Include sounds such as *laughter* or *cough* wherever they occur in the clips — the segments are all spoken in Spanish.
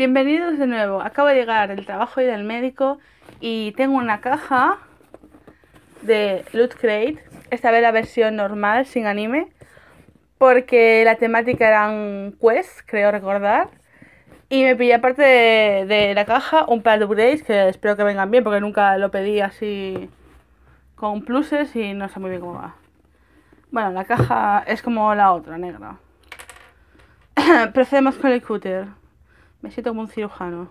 Bienvenidos de nuevo. Acabo de llegar del trabajo y del médico y tengo una caja de Loot Crate. Esta vez la versión normal, sin anime. Porque la temática era un quest, creo recordar. Y me pillé aparte de, la caja un par de upgrades que espero que vengan bien porque nunca lo pedí así con pluses y no sé muy bien cómo va. Bueno, la caja es como la otra, negra. *coughs* Procedemos con el cúter. Me siento como un cirujano.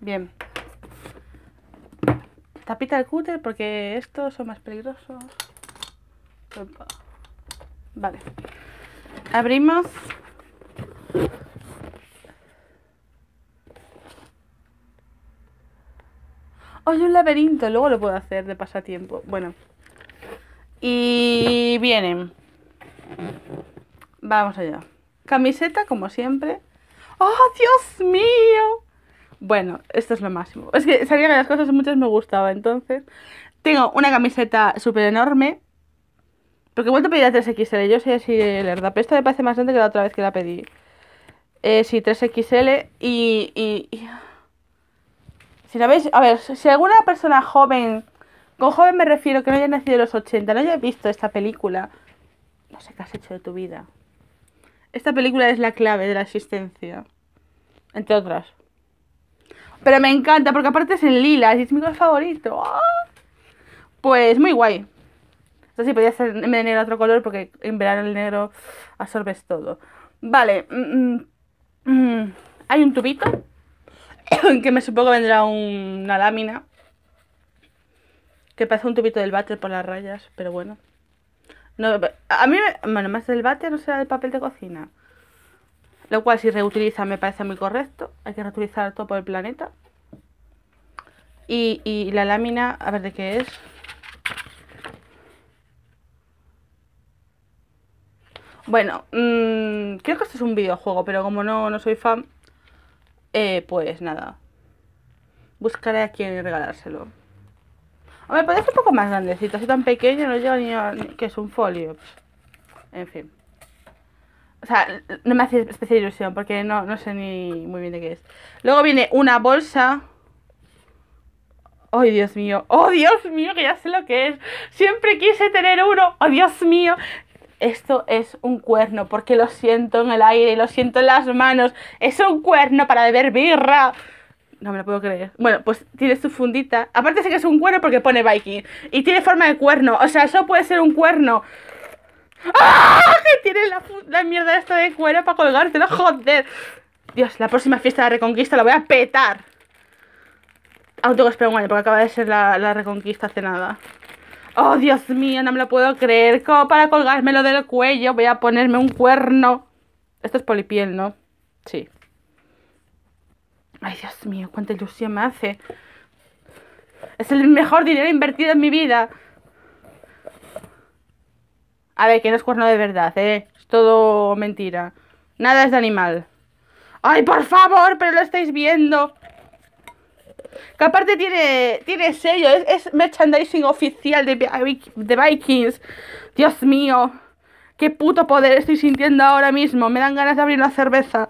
Bien. Tapita el cúter porque estos son más peligrosos. Vale. Abrimos. ¡Oh, un laberinto! Luego lo puedo hacer de pasatiempo. Bueno. Y vienen. Vamos allá. Camiseta, como siempre. ¡Oh, Dios mío! Bueno, esto es lo máximo. Es que sabía que las cosas muchas me gustaban, entonces. Tengo una camiseta súper enorme. Porque he vuelto a pedir la 3XL. Yo soy así de verdad. Pero esto me parece más grande que la otra vez que la pedí. Eh, sí, 3XL. Y, y, Si no veis, a ver, si alguna persona joven, con joven me refiero que no haya nacido en los 80, no haya visto esta película, no sé qué has hecho de tu vida. Esta película es la clave de la existencia. Entre otras. Pero me encanta, porque aparte es en lilas y es mi color favorito. ¡Ah! Pues muy guay. Esto sí podía ser en negro otro color, porque en verano el negro absorbes todo. Vale. Mm, mm, mm. hay un tubito. *coughs* que me supongo vendrá una lámina. Que parece un tubito del váter por las rayas, pero bueno. No, a mí, bueno, más el bate no será el papel de cocina. Lo cual, si reutiliza, me parece muy correcto. Hay que reutilizar todo por el planeta. Y, la lámina, a ver de qué es. Bueno, mm, creo que esto es un videojuego, pero como no, soy fan, eh, pues nada. Buscaré a quien regalárselo. Hombre, me ser un poco más grandecito, así tan pequeño, no llega ni, que es un folio. Pues, en fin. O sea, no me hace especial ilusión porque no, sé ni muy bien de qué es. Luego viene una bolsa. ¡Ay, Dios mío! ¡Oh, Dios mío! Que ya sé lo que es. Siempre quise tener uno. ¡Oh, Dios mío! Esto es un cuerno porque lo siento en el aire y lo siento en las manos. Es un cuerno para beber birra. No me lo puedo creer. Bueno, pues tiene su fundita. Aparte sé que es un cuerno porque pone Viking. Y tiene forma de cuerno. O sea, eso puede ser un cuerno. ¡Ah! Que tiene la, la mierda esto de cuero para colgártelo. Joder. Dios, la próxima fiesta de la reconquista la voy a petar. Aún tengo que esperar un año porque acaba de ser la, la reconquista hace nada. Oh, Dios mío, no me lo puedo creer. Como para colgármelo del cuello voy a ponerme un cuerno. Esto es polipiel, ¿no? Sí. Ay, Dios mío, cuánta ilusión me hace. Es el mejor dinero invertido en mi vida. A ver, que no es cuerno de verdad, ¿eh? Es todo mentira. Nada es de animal. ¡Ay, por favor! Pero lo estáis viendo. Que aparte tiene, tiene sello. Es, merchandising oficial de, de Vikings. Dios mío. Qué puto poder estoy sintiendo ahora mismo. Me dan ganas de abrir una cerveza.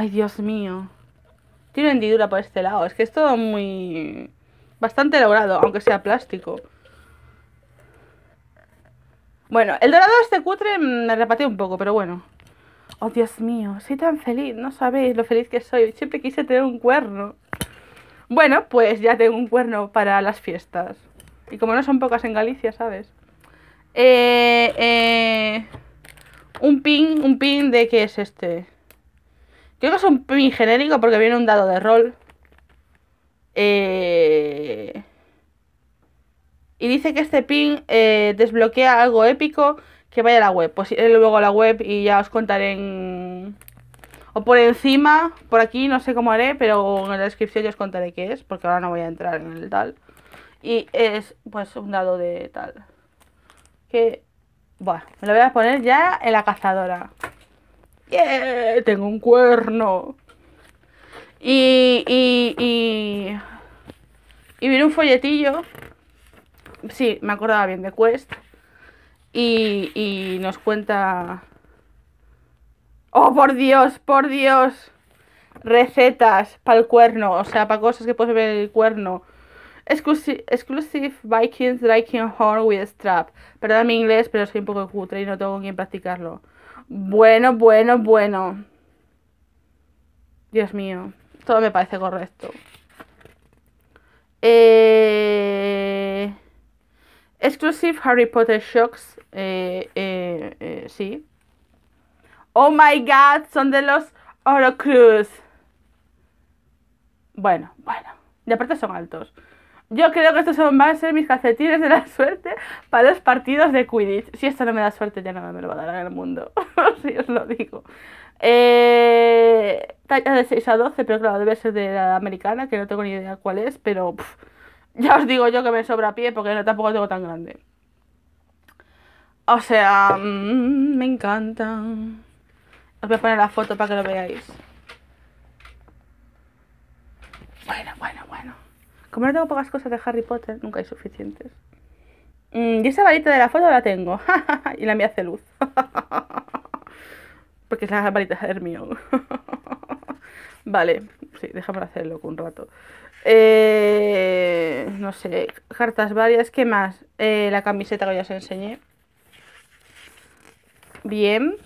Ay, Dios mío. Tiene hendidura por este lado. Es que es todo muy... Bastante elaborado, aunque sea plástico. Bueno, el dorado de este cutre me repateé un poco, pero bueno. Oh, Dios mío, soy tan feliz. No sabéis lo feliz que soy. Siempre quise tener un cuerno. Bueno, pues ya tengo un cuerno para las fiestas. Y como no son pocas en Galicia, ¿sabes? eh, eh un pin, un pin de qué es este. Creo que es un pin genérico porque viene un dado de rol. Eh, y dice que este pin eh, desbloquea algo épico que vaya a la web. Pues iré luego a la web y ya os contaré en... O por encima, por aquí, no sé cómo haré, pero en la descripción ya os contaré qué es, porque ahora no voy a entrar en el tal. Y es, pues, un dado de tal. Que, bueno, me lo voy a poner ya en la cazadora yeah, tengo un cuerno. Y, y, y, y viene un folletillo, sí, me acordaba bien de Quest, y, y nos cuenta, oh, por Dios, por Dios, recetas para el cuerno, o sea, para cosas que puedes ver el cuerno. Exclusive, exclusive Vikings viking Horn with Strap. Perdón mi inglés, pero soy un poco cutre y no tengo con quién practicarlo. Bueno, bueno, bueno. Dios mío, todo me parece correcto. Eh, exclusive Harry Potter Shocks. Eh, eh, sí. Oh my god, son de los Orocruz. Bueno, bueno. De aparte son altos. Yo creo que estos son, van a ser mis calcetines de la *laughs* suerte para los partidos de Quidditch. Si esto no me da suerte, ya nada me lo va a dar en el mundo. *laughs* si os lo digo. Eh, talla de 6 a 12, pero claro, debe ser de la americana, que no tengo ni idea cuál es, pero ya os digo yo que me sobra pie porque no, tampoco tengo tan grande. O sea, mm, me encanta Os voy a poner la foto para que lo veáis. Bueno, bueno. Como no tengo pocas cosas de Harry Potter, nunca hay suficientes. Mm, y esa varita de la foto la tengo. *laughs* y la mía hace luz. *laughs* Porque es la varita de Hermione. *laughs* vale, sí, déjame hacerlo un rato. Eh, no sé, cartas varias. ¿Qué más? Eh, la camiseta que ya os enseñé. Bien.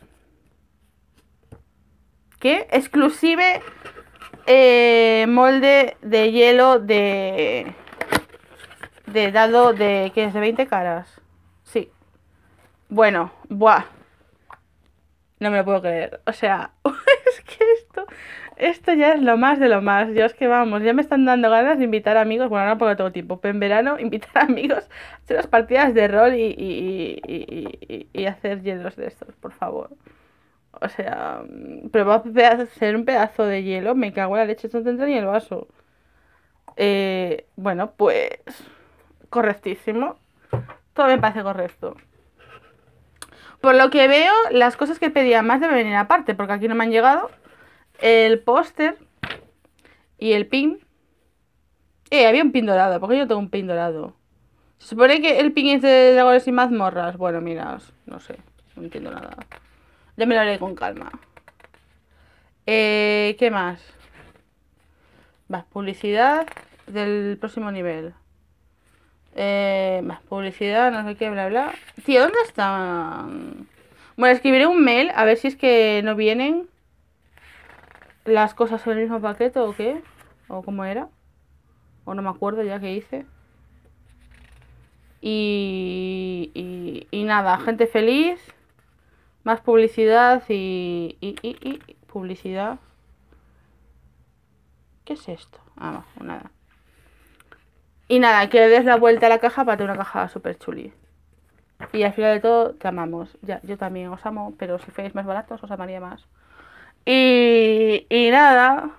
¿Qué? Exclusive eh, molde de hielo de de dado de que es de 20 caras. Sí. Bueno, buah. No me lo puedo creer. O sea, *laughs* es que esto esto ya es lo más de lo más. Yo es que vamos, ya me están dando ganas de invitar amigos, bueno, no porque todo tipo, pero en verano *laughs* invitar amigos a hacer las partidas de rol y, y, y hacer hielos de estos, por favor. O sea, pero va a ser un pedazo de hielo. Me cago en la leche, esto no tendrá ni el vaso. Eh, bueno, pues. Correctísimo. Todo me parece correcto. Por lo que veo, las cosas que pedía más deben venir aparte, porque aquí no me han llegado. El póster y el pin. Eh, había un pin dorado. ¿Por qué yo tengo un pin dorado? Se supone que el pin es de dragones y mazmorras. Bueno, miraos, no sé. No entiendo nada. Ya me lo haré con calma. Eh, ¿Qué más? Más publicidad del próximo nivel. Eh, más publicidad, no sé qué, bla, bla. Tío, ¿dónde están? Bueno, escribiré un mail a ver si es que no vienen las cosas en el mismo paquete o qué. O cómo era. O no me acuerdo ya qué hice. Y, y, y nada, gente feliz. Más publicidad y, y, y, y publicidad. ¿Qué es esto? Ah, no, nada. Y nada, que le des la vuelta a la caja para tener una caja súper chuli. Y al final de todo, te amamos. Ya, yo también os amo, pero si fuéis más baratos, os amaría más. Y, y nada.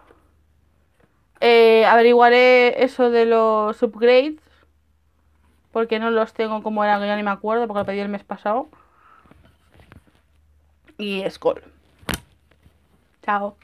Eh, averiguaré eso de los upgrades. Porque no los tengo como eran, que ya ni me acuerdo, porque lo pedí el mes pasado y Skull. Chao.